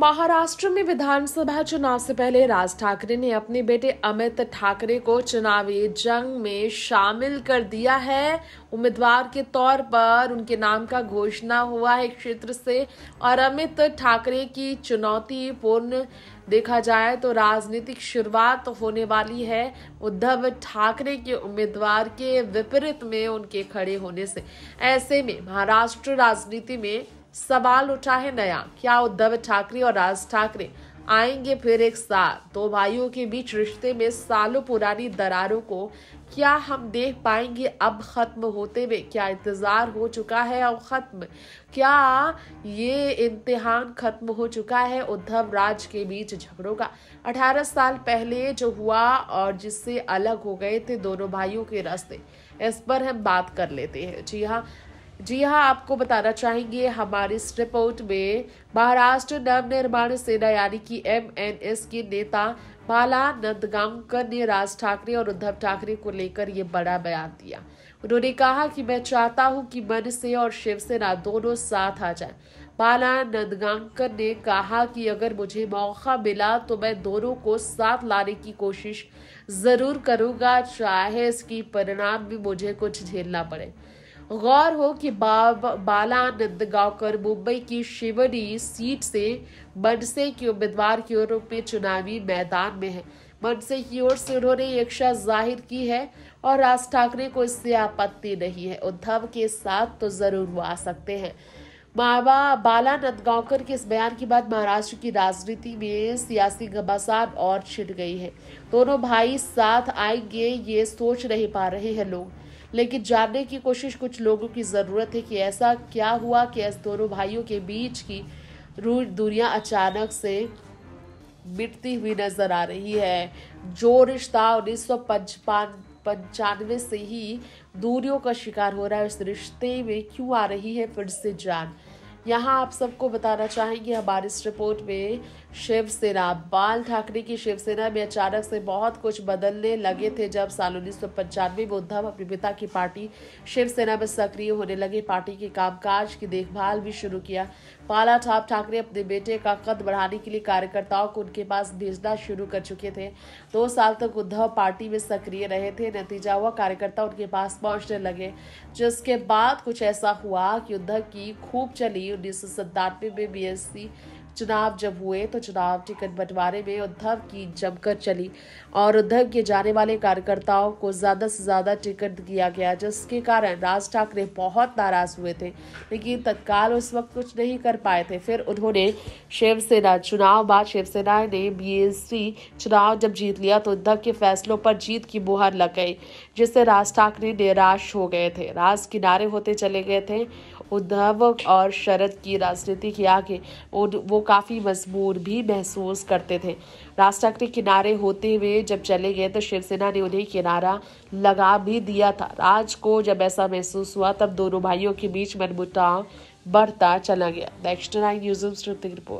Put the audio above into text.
महाराष्ट्र में विधानसभा चुनाव से पहले राज ठाकरे ने अपने बेटे अमित ठाकरे को चुनावी जंग में शामिल कर दिया है उम्मीदवार के तौर पर उनके नाम का घोषणा हुआ है क्षेत्र से और अमित ठाकरे की चुनौती पूर्ण देखा जाए तो राजनीतिक शुरुआत होने वाली है उद्धव ठाकरे के उम्मीदवार के विपरीत में उनके खड़े होने से ऐसे में महाराष्ट्र राजनीति में सवाल उठा है नया क्या उद्धव ठाकरे और राज ठाकरे आएंगे फिर एक साथ दो भाइयों के बीच रिश्ते में सालों पुरानी दरारों को क्या हम देख पाएंगे अब खत्म होते हुए क्या इंतजार हो चुका है अब खत्म क्या ये इम्तिहान खत्म हो चुका है उद्धव राज के बीच झगड़ों का 18 साल पहले जो हुआ और जिससे अलग हो गए थे दोनों भाइयों के रास्ते इस पर हम बात कर लेते हैं जी हाँ जी हाँ आपको बताना चाहेंगे हमारी इस रिपोर्ट में महाराष्ट्र नव निर्माण सेना यानी कि एस के नेता माला नंदगांवकर ने राज ठाकरे और उद्धव ठाकरे को लेकर ये बड़ा बयान दिया उन्होंने कहा कि मैं चाहता हूं कि मन से और शिवसेना दोनों साथ आ जाए माला नंदगांवकर ने कहा कि अगर मुझे मौका मिला तो मैं दोनों को साथ लाने की कोशिश जरूर करूंगा चाहे इसकी परिणाम भी मुझे कुछ झेलना पड़े गौर हो कि बालानंद गांवकर मुंबई की शिवनी सीट से मनसे के उम्मीदवार के रूप में चुनावी मैदान में है मनसे की ओर से उन्होंने इच्छा जाहिर की है और राज ठाकरे को इससे आपत्ति नहीं है उद्धव के साथ तो जरूर वो आ सकते हैं बाबा बाला नंदगांवकर के इस बयान के बाद महाराष्ट्र की राजनीति में सियासी घमासान और छिट गई है दोनों भाई साथ आएंगे ये सोच नहीं पा रहे हैं लोग लेकिन जानने की कोशिश कुछ लोगों की ज़रूरत है कि ऐसा क्या हुआ कि ऐसे दोनों भाइयों के बीच की रू दुनिया अचानक से मिटती हुई नजर आ रही है जो रिश्ता उन्नीस सौ पंचानवे से ही दूरियों का शिकार हो रहा है उस रिश्ते में क्यों आ रही है फिर से जान यहाँ आप सबको बताना चाहेंगे हमारी इस रिपोर्ट में शिवसेना बाल ठाकरे की शिवसेना में अचानक से बहुत कुछ बदलने लगे थे जब साल उन्नीस सौ पंचानवे में उद्धव अपने पिता की पार्टी शिवसेना में सक्रिय होने लगे पार्टी के कामकाज की देखभाल भी शुरू किया पाला थाप तो ठाकरे अपने बेटे का कद बढ़ाने के लिए कार्यकर्ताओं को उनके पास भेजना शुरू कर चुके थे दो साल तक उद्धव पार्टी में सक्रिय रहे थे नतीजा हुआ कार्यकर्ता उनके पास पहुंचने लगे जिसके बाद कुछ ऐसा हुआ कि उद्धव की खूब चली उन्नीस सौ में बी चुनाव जब हुए तो चुनाव टिकट बंटवारे में उद्धव की जमकर चली और उद्धव के जाने वाले कार्यकर्ताओं को ज़्यादा से ज़्यादा टिकट दिया गया जिसके कारण राज ठाकरे बहुत नाराज हुए थे लेकिन तत्काल उस वक्त कुछ नहीं कर पाए थे फिर उन्होंने शिवसेना चुनाव बाद शिवसेना ने बी चुनाव जब जीत लिया तो उद्धव के फैसलों पर जीत की मुहर लग गई जिससे राज ठाकरे निराश हो गए थे राज किनारे होते चले गए थे उद्धव और शरद की राजनीति के आगे वो काफ़ी मजबूर भी महसूस करते थे राज किनारे होते हुए जब चले गए तो शिवसेना ने उन्हें किनारा लगा भी दिया था राज को जब ऐसा महसूस हुआ तब दोनों भाइयों के बीच मनमुटाव बढ़ता चला गया नेक्स्ट नाइन न्यूज रिपोर्ट